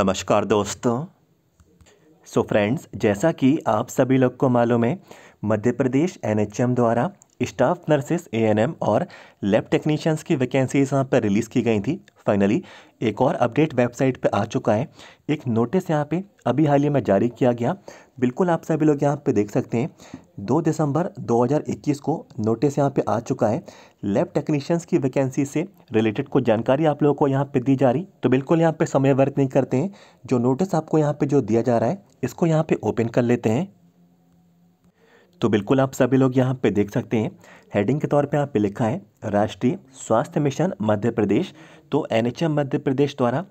नमस्कार दोस्तों सो so friends जैसा कि आप सभी लोग को मालूम है मध्य प्रदेश एनएचएम द्वारा स्टाफ नर्सेस एएनएम और लैब टेक्नीशियंस की वैकेंसीज यहाँ पर रिलीज़ की गई थी फाइनली एक और अपडेट वेबसाइट पे आ चुका है एक नोटिस यहाँ पे अभी हाल ही में जारी किया गया बिल्कुल आप सभी लोग यहाँ पे देख सकते हैं दो दिसंबर 2021 को नोटिस यहाँ पे आ चुका है लैब टेक्नीशियंस की वैकेंसी से रिलेटेड कुछ जानकारी आप लोगों को यहाँ पे दी जा रही तो बिल्कुल यहाँ पे समय व्यर्थ नहीं करते हैं जो नोटिस आपको यहाँ पे जो दिया जा रहा है इसको यहाँ पे ओपन कर लेते हैं तो बिल्कुल आप सभी लोग यहाँ पे देख सकते हैं हेडिंग के तौर पे यहाँ पे लिखा है राष्ट्रीय स्वास्थ्य मिशन मध्य प्रदेश तो एनएचएम मध्य प्रदेश द्वारा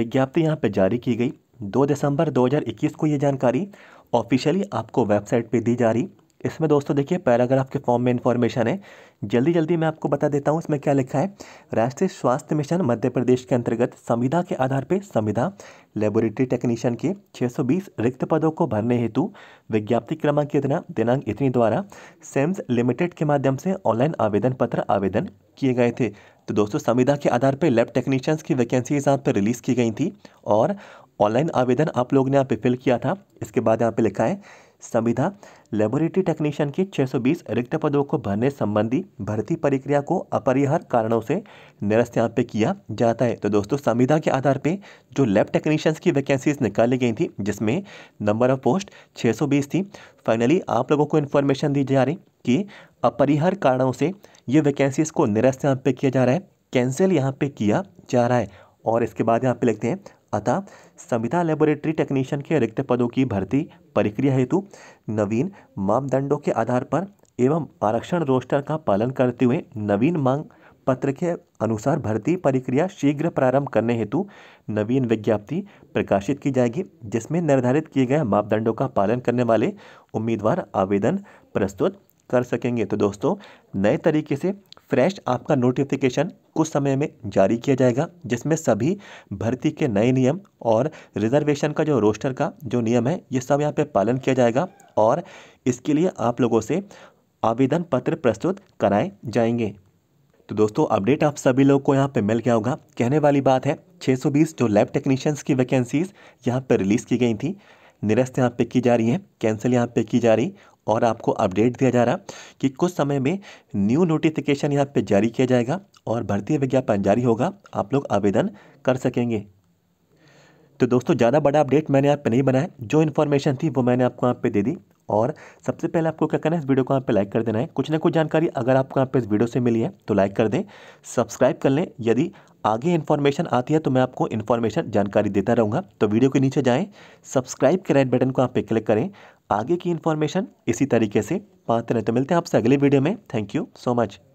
विज्ञप्ति यहाँ पे जारी की गई 2 दिसंबर 2021 को ये जानकारी ऑफिशियली आपको वेबसाइट पे दी जा रही इसमें दोस्तों देखिए पैराग्राफ के फॉर्म में इन्फॉर्मेशन है जल्दी जल्दी मैं आपको बता देता हूँ इसमें क्या लिखा है राष्ट्रीय स्वास्थ्य मिशन मध्य प्रदेश के अंतर्गत संविधा के आधार पर संविधा लेबोरेटरी टेक्नीशियन के 620 रिक्त पदों को भरने हेतु विज्ञप्ति क्रमांक इतना दिनांक इतनी द्वारा सेम्स लिमिटेड के माध्यम से ऑनलाइन आवेदन पत्र आवेदन किए गए थे तो दोस्तों संविधा के आधार पर लैब टेक्नीशियंस की वैकेंसीज यहाँ पर रिलीज़ की गई थी और ऑनलाइन आवेदन आप लोग ने यहाँ पे फिल किया था इसके बाद यहाँ पे लिखा है संविधा लेबोरेटरी टेक्नीशियन की 620 रिक्त पदों को भरने संबंधी भर्ती प्रक्रिया को अपरिहार कारणों से निरस्त यहाँ पे किया जाता है तो दोस्तों संविधा के आधार पे जो लैब टेक्नीशियंस की वैकेंसीज निकाली गई थी जिसमें नंबर ऑफ पोस्ट 620 थी फाइनली आप लोगों को इन्फॉर्मेशन दी जा रही कि अपरिहार कारणों से ये वैकेंसीज को निरस्त यहाँ पर किया जा रहा है कैंसिल यहाँ पर किया जा रहा है और इसके बाद यहाँ पे लिखते हैं अतः संविधा लेबोरेटरी टेक्नीशियन के रिक्त पदों की भर्ती प्रक्रिया हेतु नवीन मापदंडों के आधार पर एवं आरक्षण रोस्टर का पालन करते हुए नवीन मांग पत्र के अनुसार भर्ती प्रक्रिया शीघ्र प्रारंभ करने हेतु नवीन विज्ञप्ति प्रकाशित की जाएगी जिसमें निर्धारित किए गए मापदंडों का पालन करने वाले उम्मीदवार आवेदन प्रस्तुत कर सकेंगे तो दोस्तों नए तरीके से फ्रेश आपका नोटिफिकेशन कुछ समय में जारी किया जाएगा जिसमें सभी भर्ती के नए नियम और रिजर्वेशन का जो रोस्टर का जो नियम है ये सब यहाँ पे पालन किया जाएगा और इसके लिए आप लोगों से आवेदन पत्र प्रस्तुत कराए जाएंगे तो दोस्तों अपडेट आप सभी लोग को यहाँ पे मिल गया होगा कहने वाली बात है 620 जो लैब टेक्नीशियंस की वैकेंसीज़ यहाँ पे रिलीज़ की गई थी निरस्त यहाँ पे की जा रही है कैंसिल यहाँ पे की जा रही और आपको अपडेट दिया जा रहा कि कुछ समय में न्यू नोटिफिकेशन यहाँ पे जारी किया जाएगा और भर्ती विज्ञापन जारी होगा आप लोग आवेदन कर सकेंगे तो दोस्तों ज़्यादा बड़ा अपडेट मैंने यहाँ पे नहीं बनाया जो इन्फॉर्मेशन थी वो मैंने आपको यहाँ पे दे दी और सबसे पहले आपको क्या करना है इस वीडियो को यहाँ पे लाइक कर देना है कुछ ना कुछ जानकारी अगर आपको यहाँ पे इस वीडियो से मिली है तो लाइक कर दें सब्सक्राइब कर लें यदि आगे इन्फॉर्मेशन आती है तो मैं आपको इन्फॉर्मेशन जानकारी देता रहूँगा तो वीडियो के नीचे जाएँ सब्सक्राइब के राइट बटन को आप पे क्लिक करें आगे की इन्फॉर्मेशन इसी तरीके से पाते रहें तो मिलते हैं आपसे अगले वीडियो में थैंक यू सो मच